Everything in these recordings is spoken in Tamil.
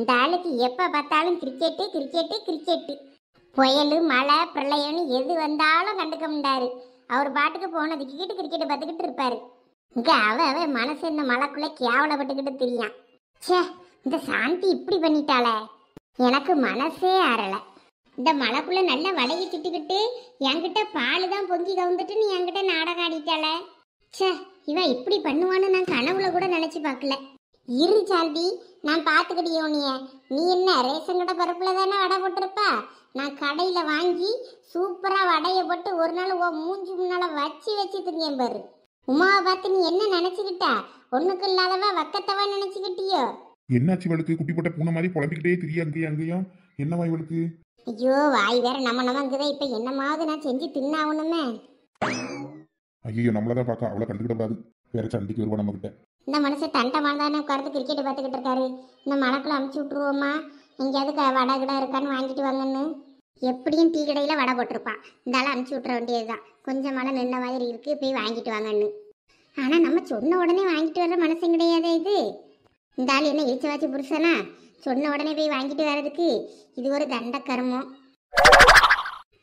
இந்த ஆளுக்கு எப்போ பார்த்தாலும் கிரிக்கெட்டு கிரிக்கெட்டு கிரிக்கெட்டு புயல் மழை பிரளயம்னு எது வந்தாலும் கண்டுக்க முடியாரு அவர் பாட்டுக்கு போனது கிரிக்கெட்டு கிரிக்கெட்டு பார்த்துக்கிட்டு இருப்பாரு இங்கே அவ அவ மனசு இந்த மழைக்குள்ளே கேவலப்பட்டுக்கிட்டு தெரியும் சே இந்த சாந்தி இப்படி பண்ணிட்டாளே எனக்கு மனசே ஆறலை இந்த மழைக்குள்ளே நல்லா வலையை சுட்டுக்கிட்டு என்கிட்ட பால் தான் பொங்கி கவுந்துட்டு நீ என்கிட்ட நாடகம் ஆடிட்டாளே சே இவன் இப்படி பண்ணுவான்னு நான் கனவுல கூட நினச்சி பார்க்கல இரு சால்வி நான் பார்த்துக்கிட்டியோ நீ நீ என்ன ரேஷன் கடை பருப்பில் தானே வடை போட்டிருப்பா நான் கடையில் வாங்கி சூப்பராக வடையை போட்டு ஒரு நாள் ஓ மூஞ்சி முன்னால் வச்சு வச்சு திங்கேன் பாரு உமாவை பார்த்து நீ என்ன நினச்சிக்கிட்டா ஒன்றுக்கு இல்லாதவா வக்கத்தவா நினச்சிக்கிட்டியோ என்னாச்சு இவளுக்கு குட்டி போட்ட பூனை மாதிரி புலம்பிக்கிட்டே திரிய அங்கேயும் அங்கேயும் என்னவா இவளுக்கு ஐயோ வாய் வேற நம்ம நமக்குதான் இப்போ என்னமாவது நான் செஞ்சு தின்னாகணுமே ஐயோ நம்மளதான் பார்க்க அவ்வளோ கண்டுக்கிட கூடாது வேற சண்டைக்கு வருவா நம்மகிட்ட இந்த மனுஷன் தண்டை மனதானே உட்காந்து கிரிக்கெட் பார்த்துக்கிட்டு இருக்காரு இந்த மழைக்குள்ள அமுச்சு விட்ருவோமா எங்கேயாவது வடை கடை இருக்கான்னு வாங்கிட்டு வாங்கன்னு எப்படியும் டீ கடையில் வடை போட்டிருப்பான் இந்தாலும் அமுச்சு விட்ற வேண்டியது தான் கொஞ்சம் மழை நின்ன மாதிரி இருக்குது போய் வாங்கிட்டு வாங்கன்னு ஆனால் நம்ம சொன்ன உடனே வாங்கிட்டு வர்ற மனுஷன் கிடையாது இது இந்த ஆள் என்ன வாச்சு புருஷனா சொன்ன உடனே போய் வாங்கிட்டு வர்றதுக்கு இது ஒரு தண்ட கருமம்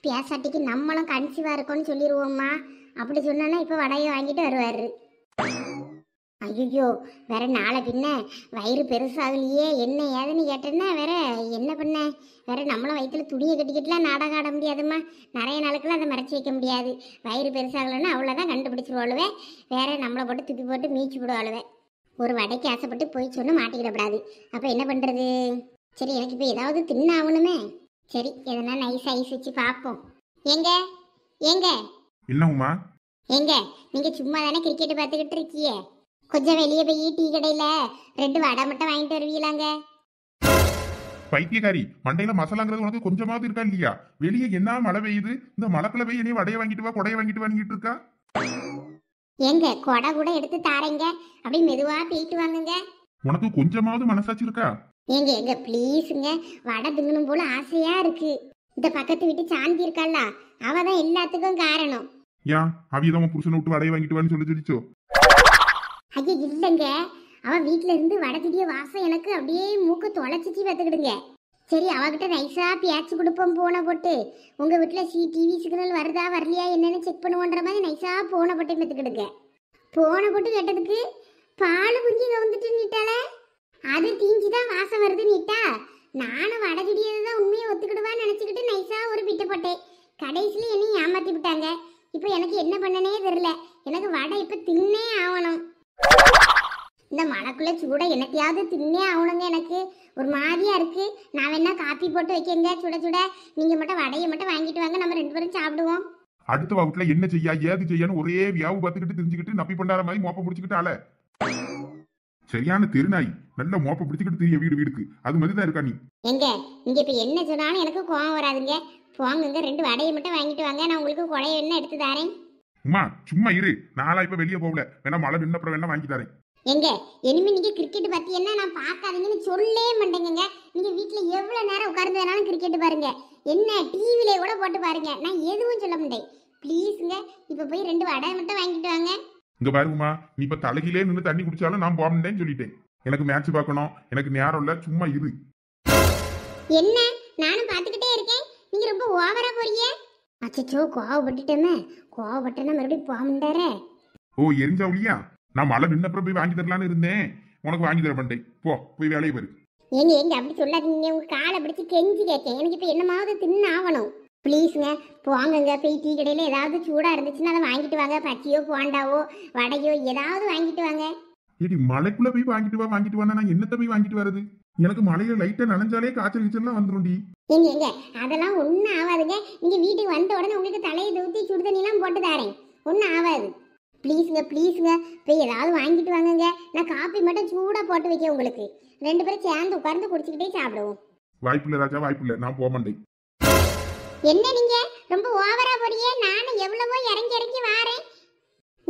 பேசாட்டிக்கு நம்மளும் கன்சீவாக இருக்கோன்னு சொல்லிடுவோம்மா அப்படி சொன்னோன்னா இப்போ வடையை வாங்கிட்டு வருவார் ஐயோ வேற நாளை பின்ன வயிறு பெருசாகலையே என்ன ஏதுன்னு கேட்டேன்னா வேற என்ன பண்ண வேற நம்மளும் வயிற்றுல துணியை கட்டிக்கிட்டுலாம் நாடகம் ஆட முடியாதுமா நிறைய நாளுக்கெல்லாம் அதை மறைச்சி வைக்க முடியாது வயிறு பெருசாகலைன்னா அவ்வளோதான் கண்டுபிடிச்சிருவாளுவே வேற நம்மளை போட்டு துப்பி போட்டு மீச்சு விடுவாளுவேன் ஒரு வடைக்கு ஆசைப்பட்டு போய் சொன்னால் மாட்டிக்கிடப்படாது அப்போ என்ன பண்ணுறது சரி எனக்கு இப்போ ஏதாவது தின்ன ஆகணுமே சரி எதனா நைஸ் ஐஸ் வச்சு பார்ப்போம் எங்க எங்க என்னம்மா எங்க நீங்கள் சும்மா தானே கிரிக்கெட் பார்த்துக்கிட்டு இருக்கியே கொஞ்சம் வெளியே போய் டீ கடையில ரெண்டு வடை மட்டும் வாங்கிட்டு வருவீங்களாங்க பைத்தியகாரி மண்டையில மசாலாங்கிறது உனக்கு கொஞ்சமாவது இருக்கா இல்லையா வெளியே என்ன மழை பெய்யுது இந்த மழைக்குள்ள போய் என்னையும் வடையை வாங்கிட்டு வா கொடையை வாங்கிட்டு வாங்கிட்டு இருக்கா ஏங்க கொடை கூட எடுத்து தாரேங்க அப்படி மெதுவா போயிட்டு வாங்குங்க உனக்கு கொஞ்சமாவது மனசாச்சு இருக்கா ஏங்க ஏங்க ப்ளீஸுங்க வடை திங்கணும் போல ஆசையா இருக்கு இந்த பக்கத்து வீட்டு சாந்தி இருக்கால அவதான் எல்லாத்துக்கும் காரணம் ஏன் அவியதான் புருஷனை விட்டு வடையை வாங்கிட்டு வான்னு சொல்லி சொல்லிச்சோ ஐயா இல்லைங்க அவ வீட்ல இருந்து வடத்திடிய வாசம் எனக்கு அப்படியே மூக்கு தொலைச்சிச்சு பார்த்துக்கிடுங்க சரி அவகிட்ட நைஸா பேச்சு கொடுப்போம் போன போட்டு உங்க வீட்டுல சி டிவி சிக்னல் வருதா வரலையா என்னன்னு செக் பண்ணுவோன்ற மாதிரி நைஸா போன போட்டு பார்த்துக்கிடுங்க போன போட்டு கேட்டதுக்கு பால் குஞ்சு கவுந்துட்டு நிட்டாலே அது தீஞ்சு தான் வாசம் வருது நிட்டா நானும் வடகிடியது தான் உண்மையை ஒத்துக்கிடுவான்னு நினச்சிக்கிட்டு நைஸா ஒரு பிட்டு போட்டேன் கடைசியில் என்னையும் ஏமாற்றி விட்டாங்க இப்போ எனக்கு என்ன பண்ணனே தெரில எனக்கு வடை இப்போ தின்னே ஆகணும் இந்த மனக்குள்ள சூட என்னத்தையாவது தின்னே ஆகணுங்க எனக்கு ஒரு மாதிரியா இருக்கு நான் வேணா காப்பி போட்டு வைக்கங்க சுட சுட நீங்க மட்டும் வடையை மட்டும் வாங்கிட்டு வாங்க நம்ம ரெண்டு பேரும் சாப்பிடுவோம் அடுத்த வகுப்புல என்ன செய்யா ஏது செய்யான்னு ஒரே வியாவு பார்த்துக்கிட்டு தெரிஞ்சுக்கிட்டு நப்பி பண்ணார மாதிரி மோப்ப முடிச்சுக்கிட்டு ஆள சரியான திருநாய் நல்ல மோப்ப பிடிச்சிக்கிட்டு தெரிய வீடு வீடுக்கு அது மாதிரி தான் இருக்கா நீ எங்க நீங்க இப்ப என்ன சொன்னாலும் எனக்கு கோவம் வராதுங்க போங்க ரெண்டு வடையை மட்டும் வாங்கிட்டு வாங்க நான் உங்களுக்கு குழைய என்ன எடுத்து தாரேன் அம்மா சும்மா இரு நாளா இப்ப வெளியே போகல வேணா மழை நின்னப்புறம் வேணா வாங்கி தரேன் எங்க இனிமே நீங்க கிரிக்கெட் பத்தி என்ன நான் பார்க்காதீங்கன்னு சொல்லவே மாட்டேங்க நீங்க வீட்டுல எவ்வளவு நேரம் உட்கார்ந்ததுனாலும் கிரிக்கெட் பாருங்க என்ன டிவில கூட போட்டு பாருங்க நான் எதுவும் சொல்ல மாட்டேன் ப்ளீஸ்ங்க இப்ப போய் ரெண்டு வடை மட்டும் வாங்கிட்டு வாங்க இங்க பாருங்கம்மா நீ இப்ப தலகிலே நின்னு தண்ணி குடிச்சாலும் நான் போகணும்னு சொல்லிட்டேன் எனக்கு மேட்ச் பார்க்கணும் எனக்கு நேரம் இல்ல சும்மா இரு என்ன நானும் பாத்துக்கிட்டே இருக்கேன் நீங்க ரொம்ப ஓவரா போறீங்க அச்சோ கோவப்பட்டுட்டேமே கோவப்பட்டேன்னா மறுபடியும் போக முடியாரே ஓ எரிஞ்சாவுலியா நான் மழை நின்னப்புறம் போய் வாங்கி தரலான்னு இருந்தேன் உனக்கு வாங்கி தர மாட்டேன் போ போய் வேலையை பாரு ஏங்க ஏங்க அப்படி சொல்லாதீங்க உங்க காலை பிடிச்சி கெஞ்சி கேட்கேன் எனக்கு இப்போ என்னமாவது தின்னு ஆகணும் ப்ளீஸுங்க போங்கங்க போய் டீ கடையில் ஏதாவது சூடாக இருந்துச்சுன்னா அதை வாங்கிட்டு வாங்க பச்சியோ போண்டாவோ வடையோ ஏதாவது வாங்கிட்டு வாங்க இடி மலைக்குள்ள போய் வாங்கிட்டு வா வாங்கிட்டு வானா நான் என்னத்தை போய் வாங்கிட்டு வரது எனக்கு மழையில லைட்டா நனைஞ்சாலே காய்ச்சல் கிச்சல்லாம் வந்துரும்டி எங்க எங்க அதெல்லாம் ஒண்ணும் ஆகாதுங்க நீங்க வீட்டுக்கு வந்த உடனே உங்களுக்கு தலையை தூத்தி சுடு தண்ணி எல்லாம் போட்டு தாரேன் ஒண்ணும் ஆகாது ப்ளீஸுங்க ப்ளீஸுங்க போய் ஏதாவது வாங்கிட்டு வாங்குங்க நான் காப்பி மட்டும் சூடா போட்டு வைக்க உங்களுக்கு ரெண்டு பேரும் சேர்ந்து உட்கார்ந்து குடிச்சுக்கிட்டே சாப்பிடுவோம் வாய்ப்பில்லை ராஜா வாய்ப்பில்லை நான் போக மாட்டேன் என்ன நீங்க ரொம்ப ஓவரா போறியே நானும் எவ்வளவோ இறங்கி இறங்கி வாரேன்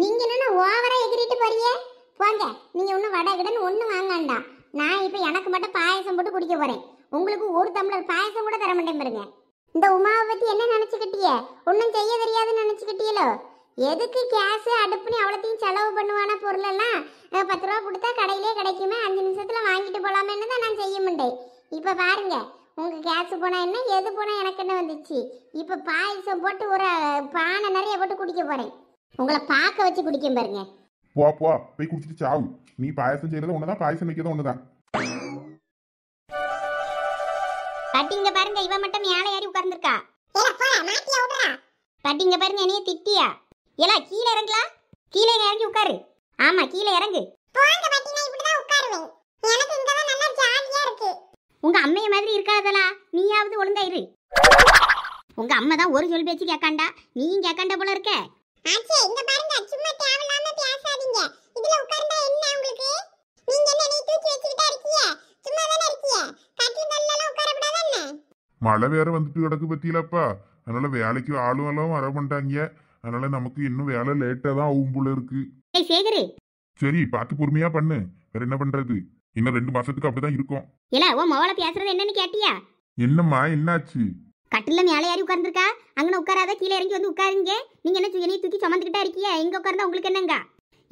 நீங்க என்னன்னா ஓவரா எகிரிட்டு போறியே போங்க நீங்க ஒன்றும் வடை கிடன்னு ஒன்றும் வாங்க வேண்டாம் நான் இப்போ எனக்கு மட்டும் பாயசம் போட்டு குடிக்க போறேன் உங்களுக்கு ஒரு தமிழர் பாயசம் கூட தர மாட்டேன் பாருங்க இந்த உமாவை பத்தி என்ன நினைச்சுக்கிட்டிய ஒன்றும் செய்ய தெரியாதுன்னு நினைச்சுக்கிட்டீங்களோ எதுக்கு கேஸ் அடுப்புன்னு அவ்வளோத்தையும் செலவு பண்ணுவான பொருளெல்லாம் பத்து ரூபா கொடுத்தா கடையிலே கிடைக்குமே அஞ்சு நிமிஷத்தில் வாங்கிட்டு போகலாமேன்னு தான் நான் செய்ய மாட்டேன் இப்போ பாருங்க உங்கள் கேஸ் போனால் என்ன எது போனால் எனக்கு என்ன வந்துச்சு இப்போ பாயசம் போட்டு ஒரு பானை நிறைய போட்டு குடிக்க போகிறேன் உங்களை பார்க்க வச்சு குடிக்க பாருங்க போ போ போய் குடிச்சிட்டு சாவு நீ பாயசம் செய்யறது ஒண்ணுதான் பாயசம் வைக்கிறது ஒண்ணுதான் பட்டிங்க பாருங்க இவ மட்டும் மேல ஏறி உட்கார்ந்திருக்கா பட்டிங்க பாருங்க என்னைய திட்டியா ஏலா கீழே இறங்கலாம் கீழே இறங்கி உட்காரு ஆமா கீழே இறங்கு உங்க அம்மைய மாதிரி இருக்காதலா நீயாவது ஒழுங்கா இரு உங்க அம்மா தான் ஒரு சொல் பேச்சு கேட்காண்டா நீயும் கேக்கண்ட போல இருக்க மழை வேற வந்துட்டு கிடக்கு பத்தியிலப்பா அதனால வேலைக்கு ஆளும் எல்லாம் வர மாட்டாங்க அதனால நமக்கு இன்னும் வேலை லேட்டா தான் ஆகும் போல இருக்கு சரி பார்த்து பொறுமையா பண்ணு வேற என்ன பண்றது இன்னும் ரெண்டு மாசத்துக்கு அப்படிதான் இருக்கும் என்னன்னு கேட்டியா என்னம்மா என்னாச்சு கட்டில மேலே ஏறி உட்கார்ந்துருக்கா அங்கே உட்காராத கீழே இறங்கி வந்து உட்காருங்க நீங்கள் என்ன என்னையை தூக்கி சுமந்துக்கிட்டே இருக்கியா எங்கே உட்கார்ந்தா உங்களுக்கு என்னங்க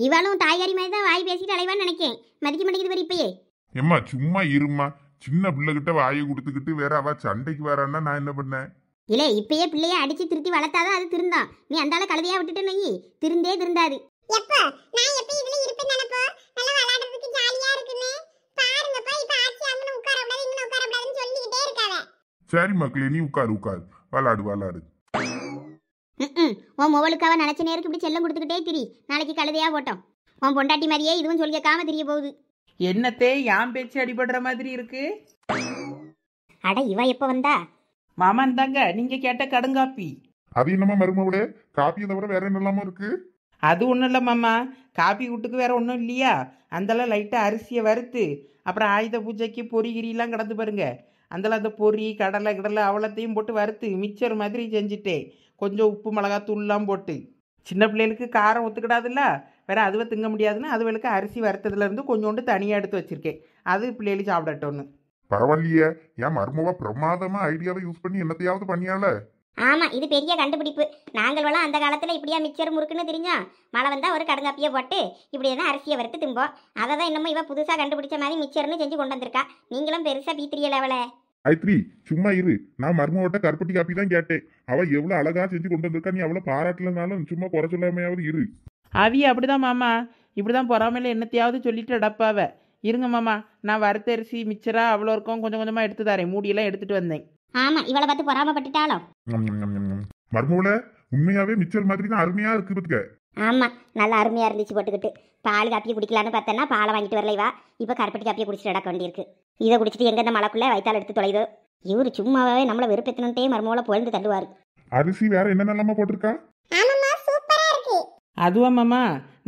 இவாளும் தாயாரி மாதிரி தான் வாய் பேசிட்டு அலைவான்னு நினைக்கேன் மதிக்க மாட்டேங்குது வரி இப்பயே ஏம்மா சும்மா இருமா சின்ன பிள்ளைகிட்ட வாயை கொடுத்துக்கிட்டு வேற அவ சண்டைக்கு வரான்னா நான் என்ன பண்ணேன் இல்ல இப்பயே பிள்ளைய அடிச்சு திருத்தி வளர்த்தாதான் அது திருந்தான் நீ அந்தால கழுதையா விட்டுட்டு நீ திருந்தே திருந்தாது எப்போ நான் இதுல இருப்பேன் நினைப்போ நல்ல சரி மக்களே நீ உட்காரு உட்காரு விளாடு விளாடு உன் மொபைலுக்காக நினச்ச நேருக்கு இப்படி செல்லம் கொடுத்துக்கிட்டே திரி நாளைக்கு கழுதையா போட்டோம் உன் பொண்டாட்டி மாதிரியே இதுவும் கேட்காம தெரிய போகுது என்னத்தே யான் பேச்சு அடிபடுற மாதிரி இருக்கு அட இவ எப்ப வந்தா மாமன் தாங்க நீங்க கேட்ட கடுங்காப்பி அது என்னமா விட காப்பியை தவிர வேற இல்லாம இருக்கு அது ஒன்றும் இல்லை மாமா காப்பி வீட்டுக்கு வேற ஒன்றும் இல்லையா அந்தளவு லைட்டாக அரிசியை வறுத்து அப்புறம் ஆயுத பூஜைக்கு எல்லாம் கிடந்து பாருங்க அதில் அந்த பொறி கடலை கடலை அவ்வளோத்தையும் போட்டு வறுத்து மிச்சர் மாதிரி செஞ்சுட்டேன் கொஞ்சம் உப்பு மிளகா தூள்லாம் போட்டு சின்ன பிள்ளைகளுக்கு காரம் ஒத்துக்கிடாதுல்ல வேறு அதுவே திங்க முடியாதுன்னு அதுவளுக்கு அரிசி வறுத்ததுலேருந்து கொஞ்சோண்டு தனியாக எடுத்து வச்சுருக்கேன் அது பிள்ளைகளுக்கு சாப்பிடட்டோன்னு பரவாயில்லையே ஏன் மருமவா பிரமாதமாக ஐடியாவை யூஸ் பண்ணி என்னத்தையாவது பண்ணியால ஆமா இது பெரிய கண்டுபிடிப்பு நாங்கள்வெல்லாம் அந்த காலத்துல இப்படியா மிக்சர் முறுக்குன்னு தெரிஞ்சோம் மழை வந்தா ஒரு கடுங்காப்பியை போட்டு இப்படியே தான் அரிசியை வறுத்து திம்போம் அதை தான் இன்னமும் இவ புதுசா கண்டுபிடிச்ச மாதிரி மிக்சர்னு செஞ்சு கொண்டு வந்திருக்கா நீங்களும் பெருசா பீத்திரியல அவளை காயத்ரி சும்மா இரு நான் மருமகிட்ட கருப்பட்டி காப்பி தான் கேட்டேன் அவ எவ்வளவு அழகா செஞ்சு கொண்டு வந்திருக்கா நீ அவ்வளவு பாராட்டலனாலும் சும்மா குறை சொல்லாமையாவது இரு அவி அப்படிதான் மாமா இப்படிதான் பொறாமையில என்னத்தையாவது சொல்லிட்டு அடப்பாவ இருங்க மாமா நான் வறுத்தரிசி மிச்சரா அவ்வளோ இருக்கும் கொஞ்சம் கொஞ்சமா எடுத்து தரேன் மூடியெல்லாம் எடுத்துட்டு வந்தேன் ஆமா இவளை பார்த்து பொறாமப்பட்டுட்டாலும் மர்மூல உண்மையாவே மிச்சர் மாதிரி தான் அருமையா இருக்கு ஆமாம் நல்லா அருமையாக இருந்துச்சு போட்டுக்கிட்டு பால் காப்பியை குடிக்கலான்னு பார்த்தேன்னா பாலை வாங்கிட்டு வரலைவா இப்போ கருப்பட்டி காப்பியை குடிச்சிட்டு நடக்க வேண்டியிருக்கு இதை குடிச்சிட்டு எங்கே இந்த மலைக்குள்ளே வயிற்றால் எடுத்து தொலைதோ இவர் சும்மாவே நம்மளை வெறுப்பெத்தனட்டே மருமோல புகழ்ந்து தள்ளுவார் அரிசி வேற என்ன நல்லமா போட்டிருக்கா அதுவா மாமா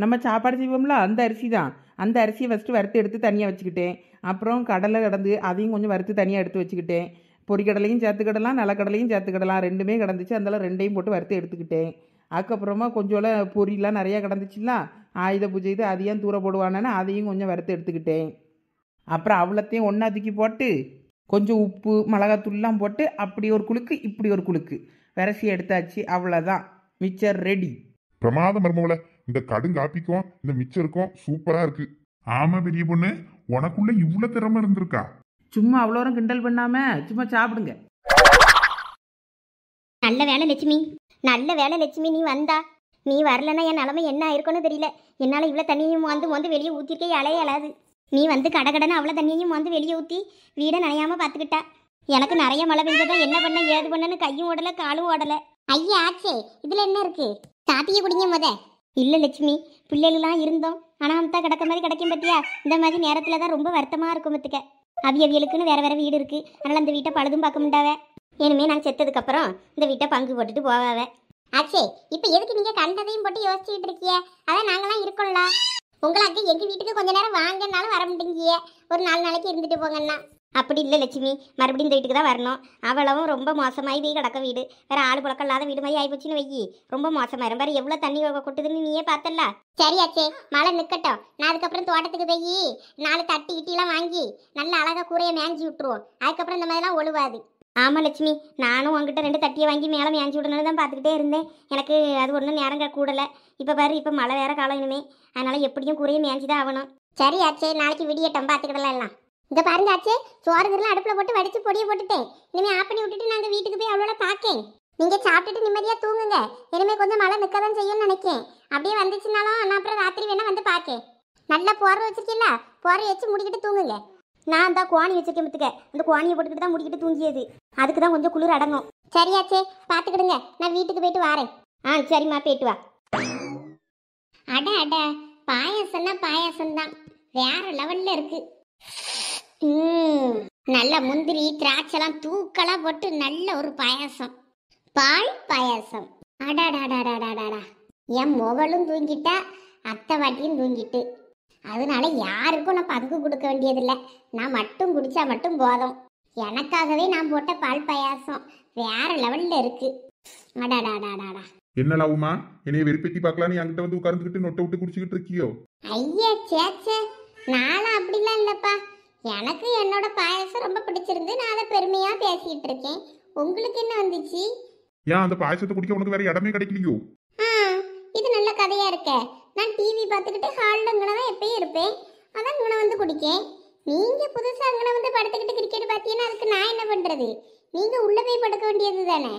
நம்ம சாப்பாடு செய்வோம்ல அந்த அரிசி தான் அந்த அரிசியை ஃபஸ்ட்டு வறுத்து எடுத்து தனியாக வச்சுக்கிட்டேன் அப்புறம் கடலை கடந்து அதையும் கொஞ்சம் வறுத்து தனியாக எடுத்து வச்சுக்கிட்டேன் பொறிக்கடலையும் சேர்த்துக்கிடலாம் நிலக்கடலையும் சேர்த்துக்கிடலாம் ரெண்டுமே கிடந்துச்சு அந்தளவு ரெண்டையும் போட்டு வறுத்து எடுத்துக்கிட்டேன் அதுக்கப்புறமா கொஞ்சோல பொரியெலாம் நிறையா கிடந்துச்சுலாம் ஆயுத பூஜை இது அதையும் தூர போடுவானேன்னு அதையும் கொஞ்சம் வறுத்து எடுத்துக்கிட்டேன் அப்புறம் அவ்வளோத்தையும் ஒன்றா தூக்கி போட்டு கொஞ்சம் உப்பு மிளகாத்தூள்லாம் போட்டு அப்படி ஒரு குலுக்கு இப்படி ஒரு குலுக்கு விரசி எடுத்தாச்சு அவ்வளோதான் மிச்சர் ரெடி பிரமாத மருமவள இந்த கடுங்காப்பிக்கும் இந்த மிச்சருக்கும் சூப்பராக இருக்கு ஆமா பெரிய பொண்ணு உனக்குள்ள இவ்வளோ திறமை இருந்திருக்கா சும்மா அவ்வளோ கிண்டல் பண்ணாம சும்மா சாப்பிடுங்க நல்ல வேலை லட்சுமி நல்ல வேலை லட்சுமி நீ வந்தா நீ வரலன்னா என் நிலமை என்ன ஆயிருக்கும்னு தெரியல என்னால் இவ்வளோ தண்ணியும் வந்து வந்து வெளியே ஊற்றிருக்கே அலைய அழாது நீ வந்து கடகடன்னு அவ்வளோ தண்ணியையும் வந்து வெளியே ஊற்றி வீடை நனையாமல் பார்த்துக்கிட்டா எனக்கு நிறைய மழை பெஞ்சதா என்ன பண்ண ஏது பண்ணன்னு கையும் ஓடலை காலும் ஓடலை ஐயா ஆச்சே இதில் என்ன இருக்கு காப்பியை குடிங்க முத இல்லை லட்சுமி பிள்ளைகள்லாம் இருந்தோம் ஆனால் அந்த கிடக்க மாதிரி கிடைக்கும் பத்தியா இந்த மாதிரி நேரத்தில் தான் ரொம்ப வருத்தமாக இருக்கும் பத்துக்க அவியவியலுக்குன்னு வேறு வேறு வீடு இருக்குது அதனால் அந்த வீட்டை பழுதும் பார்க்க முடியாவே இனிமே நான் செத்ததுக்கு அப்புறம் இந்த வீட்டை பங்கு போட்டுட்டு போவாவ அச்சே இப்போ எதுக்கு நீங்கள் கண்டதையும் போட்டு யோசிச்சுட்டு இருக்கீங்க அதான் நாங்களாம் இருக்கோம்ல உங்களுக்கு எங்கள் வீட்டுக்கு கொஞ்ச நேரம் வாங்கினாலும் வர முடியுங்க ஒரு நாலு நாளைக்கு இருந்துட்டு போங்கன்னா அப்படி இல்லை லட்சுமி மறுபடியும் இந்த வீட்டுக்கு தான் வரணும் அவ்வளவும் ரொம்ப மோசமாகி போய் கிடக்க வீடு வேற ஆள் புழக்கம் இல்லாத வீடு மாதிரி ஆகிப்போச்சுன்னு வைக்கி ரொம்ப மோசமாயிரும் வேற எவ்வளோ தண்ணி கொட்டுதுன்னு நீயே பார்த்தல சரி அச்சே மழை நிற்கட்டும் நான் அதுக்கப்புறம் தோட்டத்துக்கு போய் நாலு தட்டி இட்டிலாம் வாங்கி நல்ல அழகாக கூரையை மேஞ்சி விட்டுருவோம் அதுக்கப்புறம் இந்த மாதிரிலாம் ஒழுவாது ஆமாம் லட்சுமி நானும் உங்ககிட்ட ரெண்டு தட்டியை வாங்கி மேலே மேஞ்சி விடணும்னு தான் பார்த்துக்கிட்டே இருந்தேன் எனக்கு அது ஒன்றும் நேரம் கூடலை இப்போ பாரு இப்போ மழை வேற காலம் இனிமே அதனால் எப்படியும் குறைய மேஞ்சி தான் ஆகணும் சரி ஆச்சே நாளைக்கு விடியட்டம் பார்த்துக்கிடலாம் எல்லாம் இந்த பாருங்க ஆச்சே சோறு இதெல்லாம் அடுப்பில் போட்டு வடித்து பொடியை போட்டுட்டேன் இனிமேல் ஆப் பண்ணி விட்டுட்டு நாங்கள் வீட்டுக்கு போய் அவ்வளோ பார்க்கேன் நீங்கள் சாப்பிட்டுட்டு நிம்மதியாக தூங்குங்க இனிமேல் கொஞ்சம் மழை நிற்க தான் செய்யும்னு நினைக்கேன் அப்படியே வந்துச்சுனாலும் நான் அப்புறம் ராத்திரி வேணால் வந்து பார்க்கேன் நல்லா போர்வை வச்சிருக்கீங்களா போர்வை வச்சு முடிக்கிட்டு தூங்குங்க நான் தான் கோணி வச்சிருக்கேன் முத்துக்க அந்த கோணியை போட்டுக்கிட்டு தான் முடிக்கிட்டு தூங்கியது அதுக்கு தான் கொஞ்சம் குளிர் அடங்கும் சரியாச்சே பார்த்துக்கிடுங்க நான் வீட்டுக்கு போயிட்டு வாரேன் ஆ சரிம்மா போயிட்டு வா அட அட பாயசம்னா பாயசம்தான் தான் வேற லெவல்ல இருக்கு நல்ல முந்திரி திராட்சைலாம் தூக்கலாம் போட்டு நல்ல ஒரு பாயாசம் பால் பாயாசம் அடாடாடாடாடாடா என் முகலும் தூங்கிட்டா அத்தை வாட்டியும் தூங்கிட்டு அதனால யாருக்கும் நான் பங்கு கொடுக்க வேண்டியதில்லை நான் மட்டும் குடிச்சா மட்டும் போதும் எனக்காகவே நான் போட்ட பால் பாயாசம் வேற லெவல்ல இருக்கு அடாடாடாடாடா என்ன லவ்மா என்னைய வெறுப்பேத்தி பார்க்கலாம் நீ வந்து உட்கார்ந்துக்கிட்டு நொட்டை விட்டு குடிச்சுக்கிட்டு இருக்கியோ ஐயா சேச்சே நானும் அப்படிலாம் இல்லப்பா எனக்கு என்னோட பாயாசம் ரொம்ப பிடிச்சிருந்து நான் அதை பெருமையா பேசிக்கிட்டு இருக்கேன் உங்களுக்கு என்ன வந்துச்சு ஏன் அந்த பாயாசத்தை குடிக்க உனக்கு வேற இடமே கிடைக்கலையோ இது நல்ல கதையா இருக்க நான் டிவி பார்த்துக்கிட்டு ஹாலில் இங்கனதான் எப்பயும் இருப்பேன் அதான் இங்கே வந்து குடிக்கேன் நீங்க புதுசா அங்கன வந்து படுத்துக்கிட்டு கிரிக்கெட் பாத்தீங்கன்னா அதுக்கு நான் என்ன பண்றது நீங்க உள்ள போய் படுக்க வேண்டியது தானே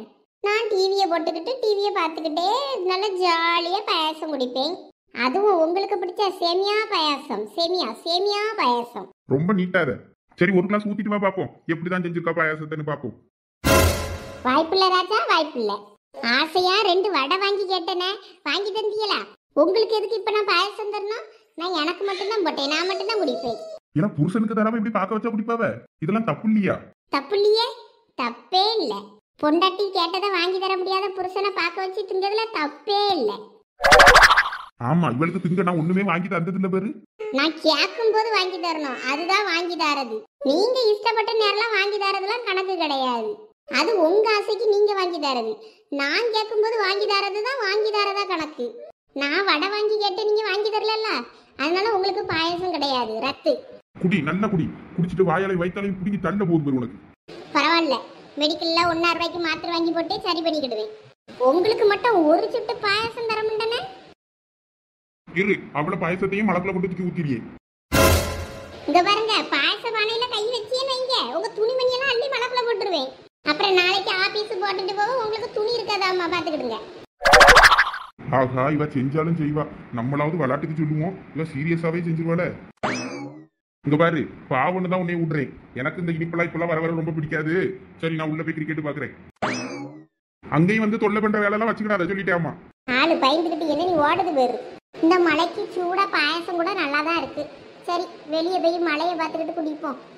நான் டிவியை போட்டுக்கிட்டு டிவியை பார்த்துக்கிட்டே நல்லா ஜாலியா பாயாசம் குடிப்பேன் அதுவும் உங்களுக்கு பிடிச்ச சேமியா பாயாசம் சேமியா சேமியா பாயாசம் ரொம்ப நீட்டாத சரி ஒரு கிளாஸ் ஊத்திட்டு வா பாப்போம் தான் செஞ்சிருக்கா பாயாசத்தன்னு பாப்போம் வாய்ப்பில்ல ராஜா வாய்ப்பில்ல ஆசையா ரெண்டு வடை வாங்கி கேட்டனே வாங்கி தந்தீங்களா உங்களுக்கு எதுக்கு இப்ப நான் பாயாசம் தரணும் நான் எனக்கு மட்டும்தான் போட்டேன் நான் மட்டும்தான் குடிப்பேன் ஏன்னா புருஷனுக்கு தராம இப்படி பாக்க வச்சா குடிப்பாவ இதெல்லாம் தப்பு இல்லையா தப்பு இல்லையே தப்பே இல்ல பொண்டாட்டி கேட்டதை வாங்கி தர முடியாத புருஷனை பாக்க வச்சு திங்கதுல தப்பே இல்ல ஆமா இவளுக்கு திங்க நான் ஒண்ணுமே வாங்கி தந்தது இல்ல பேரு நான் கேக்கும் போது வாங்கி தரணும் அதுதான் வாங்கி தரது நீங்க இஷ்டப்பட்ட நேரம்லாம் வாங்கி தரதுலாம் கணக்கு கிடையாது அது உங்க ஆசைக்கு நீங்க வாங்கி தரது நான் போது வாங்கி தரது தான் வாங்கி தரதா கணக்கு நான் வடை வாங்கி கேட்டு நீங்க வாங்கி தரல அதனால உங்களுக்கு பாயசம் கிடையாது ரத்து குடி நல்ல குடி குடிச்சிட்டு வாயாலை வைத்தாலையும் குடிக்கி தள்ள போகுது உனக்கு பரவாயில்ல மெடிக்கல்ல ஒன்னா ரூபாய்க்கு மாத்திரை வாங்கி போட்டு சரி பண்ணிக்கிடுவேன் உங்களுக்கு மட்டும் ஒரு சிட்டு பாயசம் தர முடியனே இரு அவள பாயசத்தையும் மலக்குல கொண்டு தூக்கி ஊத்திரியே இங்க பாருங்க பாயச பானையில கை வச்சே வைங்க உங்க துணிமணி எல்லாம் அள்ளி மலக்குல போட்டுருவேன் அப்புறம் நாளைக்கு ஆபீஸ் போட்டுட்டு போக உங்களுக்கு துணி இருக்காதாம்மா பாத்துக்கிடுங்க ஆஹா இவ செஞ்சாலும் செய்வா நம்மளாவது வளாட்டுக்கு சொல்லுவோம் இல்ல சீரியஸாவே செஞ்சிருவாளே இங்க பாரு பாவன்னு தான் உன்னை விடுறேன் எனக்கு இந்த இனிப்பெல்லாம் இப்பெல்லாம் வர வர ரொம்ப பிடிக்காது சரி நான் உள்ள போய் கிரிக்கெட் பாக்குறேன் அங்கேயும் வந்து தொல்லை பண்ற வேலை எல்லாம் வச்சுக்கிடாத சொல்லிட்டே ஆளு பயந்துகிட்டு என்ன நீ ஓடுது பேரு இந்த மலைக்கு சூடா பாயசம் கூட நல்லா தான் இருக்கு சரி வெளியே போய் மலையை பார்த்துக்கிட்டு குடிப்போம்